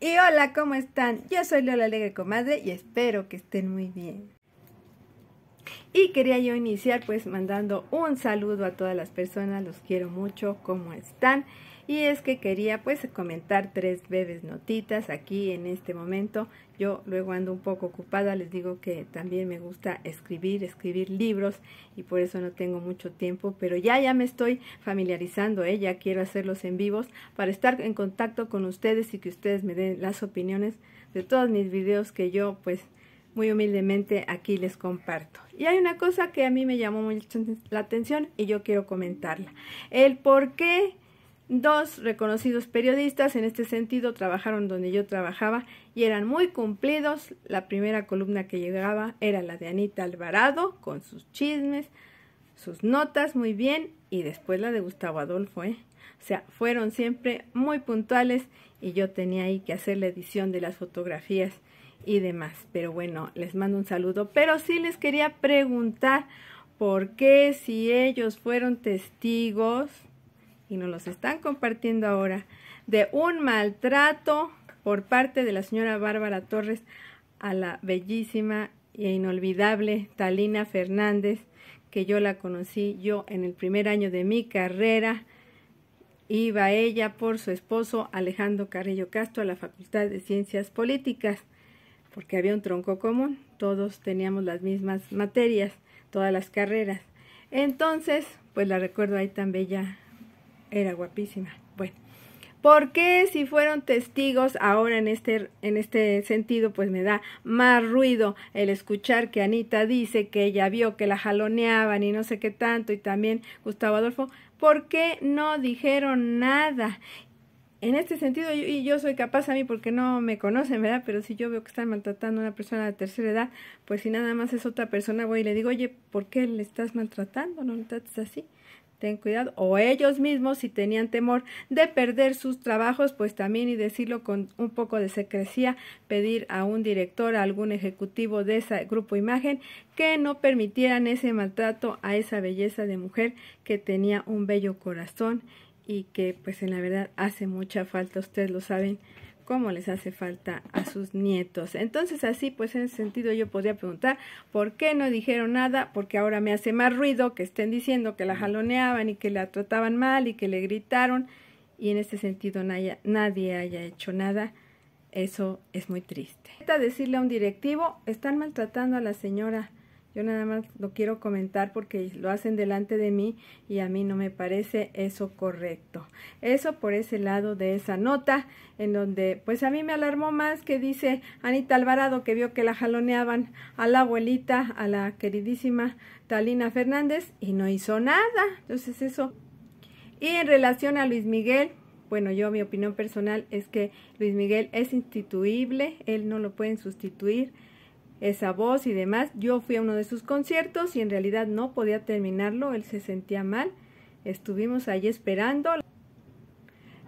Y hola, ¿cómo están? Yo soy Lola Alegre Comadre y espero que estén muy bien. Y quería yo iniciar pues mandando un saludo a todas las personas, los quiero mucho, ¿cómo están? Y es que quería pues comentar tres breves notitas aquí en este momento. Yo luego ando un poco ocupada, les digo que también me gusta escribir, escribir libros y por eso no tengo mucho tiempo, pero ya ya me estoy familiarizando, ¿eh? ya quiero hacerlos en vivos para estar en contacto con ustedes y que ustedes me den las opiniones de todos mis videos que yo pues muy humildemente aquí les comparto. Y hay una cosa que a mí me llamó mucho la atención y yo quiero comentarla. El por qué Dos reconocidos periodistas en este sentido trabajaron donde yo trabajaba y eran muy cumplidos. La primera columna que llegaba era la de Anita Alvarado con sus chismes, sus notas muy bien y después la de Gustavo Adolfo. ¿eh? O sea, fueron siempre muy puntuales y yo tenía ahí que hacer la edición de las fotografías y demás. Pero bueno, les mando un saludo. Pero sí les quería preguntar por qué si ellos fueron testigos y nos los están compartiendo ahora, de un maltrato por parte de la señora Bárbara Torres a la bellísima e inolvidable Talina Fernández, que yo la conocí yo en el primer año de mi carrera. Iba ella por su esposo Alejandro Carrillo Castro a la Facultad de Ciencias Políticas, porque había un tronco común, todos teníamos las mismas materias, todas las carreras. Entonces, pues la recuerdo ahí tan bella era guapísima. Bueno, qué si fueron testigos ahora en este, en este sentido, pues me da más ruido el escuchar que Anita dice que ella vio que la jaloneaban y no sé qué tanto, y también Gustavo Adolfo, ¿por qué no dijeron nada? En este sentido, y yo soy capaz a mí porque no me conocen, ¿verdad? Pero si yo veo que están maltratando a una persona de tercera edad, pues si nada más es otra persona, voy y le digo, oye, ¿por qué le estás maltratando? No le trates así ten cuidado, o ellos mismos si tenían temor de perder sus trabajos, pues también y decirlo con un poco de secrecía, pedir a un director, a algún ejecutivo de ese grupo imagen, que no permitieran ese maltrato a esa belleza de mujer que tenía un bello corazón y que pues en la verdad hace mucha falta, ustedes lo saben cómo les hace falta a sus nietos. Entonces así, pues en ese sentido yo podría preguntar, ¿por qué no dijeron nada? Porque ahora me hace más ruido que estén diciendo que la jaloneaban y que la trataban mal y que le gritaron y en ese sentido nadie, nadie haya hecho nada. Eso es muy triste. Decirle a un directivo, están maltratando a la señora yo nada más lo quiero comentar porque lo hacen delante de mí y a mí no me parece eso correcto. Eso por ese lado de esa nota en donde pues a mí me alarmó más que dice Anita Alvarado que vio que la jaloneaban a la abuelita, a la queridísima Talina Fernández y no hizo nada. Entonces eso. Y en relación a Luis Miguel, bueno, yo mi opinión personal es que Luis Miguel es instituible, él no lo pueden sustituir esa voz y demás. Yo fui a uno de sus conciertos y en realidad no podía terminarlo, él se sentía mal. Estuvimos ahí esperando.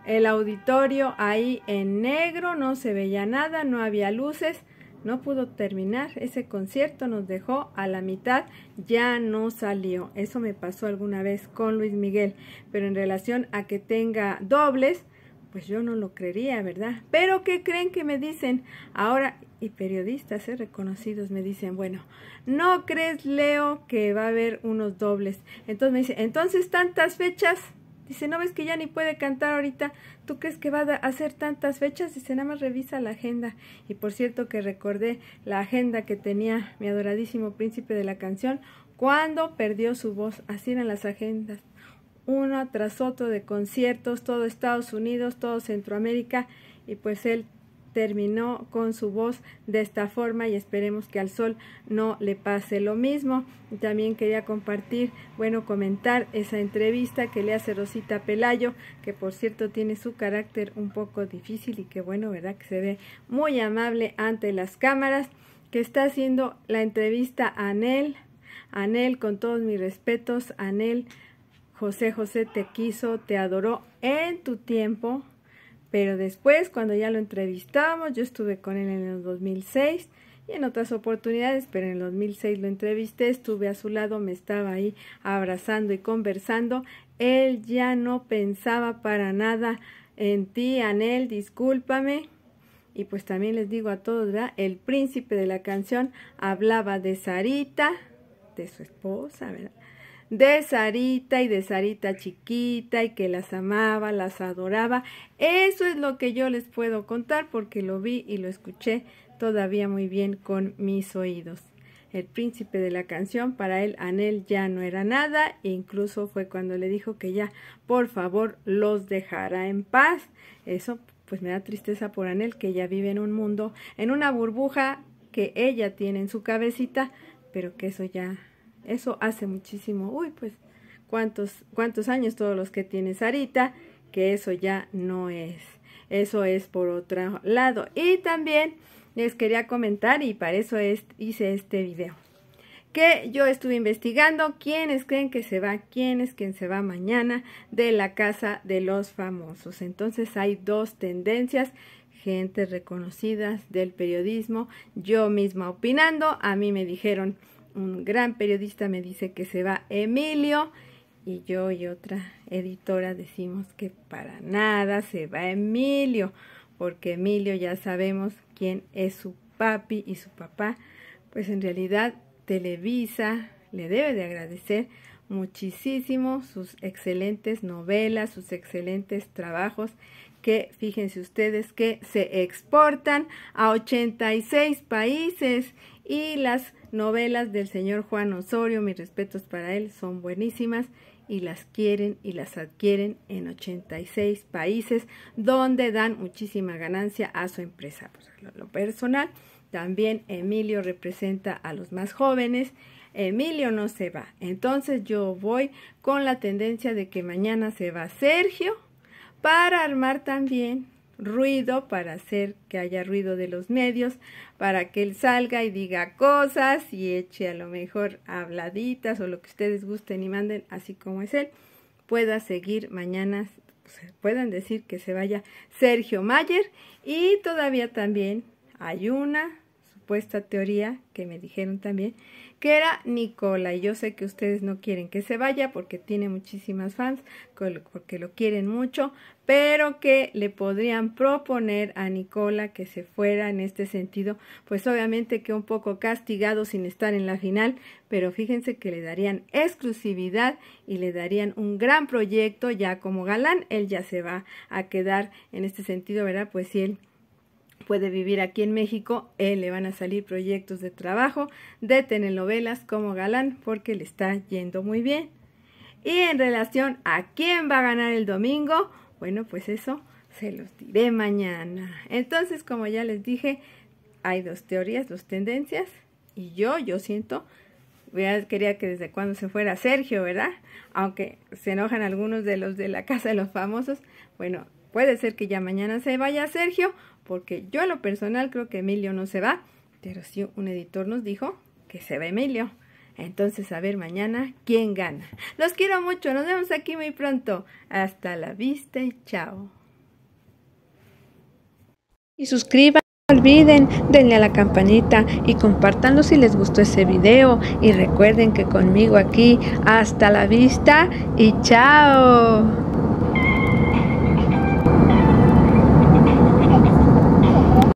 El auditorio ahí en negro, no se veía nada, no había luces. No pudo terminar ese concierto, nos dejó a la mitad, ya no salió. Eso me pasó alguna vez con Luis Miguel, pero en relación a que tenga dobles, pues yo no lo creería, ¿verdad? Pero ¿qué creen que me dicen ahora? Y periodistas ¿eh? reconocidos me dicen, bueno, ¿no crees, Leo, que va a haber unos dobles? Entonces me dice, entonces tantas fechas. Dice, ¿no ves que ya ni puede cantar ahorita? ¿Tú crees que va a hacer tantas fechas? Dice, nada más revisa la agenda. Y por cierto que recordé la agenda que tenía mi adoradísimo príncipe de la canción cuando perdió su voz. Así eran las agendas uno tras otro de conciertos, todo Estados Unidos, todo Centroamérica, y pues él terminó con su voz de esta forma y esperemos que al sol no le pase lo mismo. También quería compartir, bueno, comentar esa entrevista que le hace Rosita Pelayo, que por cierto tiene su carácter un poco difícil y que bueno, ¿verdad? Que se ve muy amable ante las cámaras, que está haciendo la entrevista a Anel, Anel, con todos mis respetos, Anel José José te quiso, te adoró en tu tiempo, pero después cuando ya lo entrevistamos, yo estuve con él en el 2006 y en otras oportunidades, pero en el 2006 lo entrevisté, estuve a su lado, me estaba ahí abrazando y conversando, él ya no pensaba para nada en ti, Anel, discúlpame. Y pues también les digo a todos, ¿verdad? El príncipe de la canción hablaba de Sarita, de su esposa, ¿verdad? de Sarita y de Sarita chiquita y que las amaba, las adoraba. Eso es lo que yo les puedo contar porque lo vi y lo escuché todavía muy bien con mis oídos. El príncipe de la canción, para él Anel ya no era nada, e incluso fue cuando le dijo que ya, por favor, los dejará en paz. Eso pues me da tristeza por Anel, que ya vive en un mundo, en una burbuja que ella tiene en su cabecita, pero que eso ya eso hace muchísimo, uy, pues cuántos, cuántos años todos los que tienes Sarita, que eso ya no es. Eso es por otro lado. Y también les quería comentar, y para eso hice este video, que yo estuve investigando quiénes creen que se va, quién es quien se va mañana de la casa de los famosos. Entonces hay dos tendencias Gente reconocidas del periodismo, yo misma opinando, a mí me dijeron un gran periodista me dice que se va Emilio y yo y otra editora decimos que para nada se va Emilio, porque Emilio ya sabemos quién es su papi y su papá, pues en realidad Televisa le debe de agradecer muchísimo sus excelentes novelas, sus excelentes trabajos que fíjense ustedes que se exportan a 86 países y las novelas del señor Juan Osorio, mis respetos para él, son buenísimas y las quieren y las adquieren en 86 países donde dan muchísima ganancia a su empresa. Pues, lo personal, también Emilio representa a los más jóvenes. Emilio no se va. Entonces yo voy con la tendencia de que mañana se va Sergio para armar también ruido, para hacer que haya ruido de los medios, para que él salga y diga cosas y eche a lo mejor habladitas o lo que ustedes gusten y manden, así como es él, pueda seguir mañana, pues, puedan decir que se vaya Sergio Mayer y todavía también hay una supuesta teoría que me dijeron también que era Nicola. Y yo sé que ustedes no quieren que se vaya porque tiene muchísimas fans, porque lo quieren mucho, pero que le podrían proponer a Nicola que se fuera en este sentido, pues obviamente que un poco castigado sin estar en la final, pero fíjense que le darían exclusividad y le darían un gran proyecto ya como galán, él ya se va a quedar en este sentido, ¿verdad? Pues si él puede vivir aquí en México, eh, le van a salir proyectos de trabajo, de telenovelas como galán, porque le está yendo muy bien. Y en relación a quién va a ganar el domingo, bueno, pues eso se los diré mañana. Entonces, como ya les dije, hay dos teorías, dos tendencias, y yo, yo siento quería que desde cuando se fuera Sergio, ¿verdad? Aunque se enojan algunos de los de la Casa de los Famosos. Bueno, Puede ser que ya mañana se vaya Sergio, porque yo en lo personal creo que Emilio no se va, pero sí un editor nos dijo que se va Emilio. Entonces, a ver mañana quién gana. Los quiero mucho, nos vemos aquí muy pronto. Hasta la vista y chao. Y suscriban, no olviden, denle a la campanita y compartanlo si les gustó ese video. Y recuerden que conmigo aquí, hasta la vista y chao.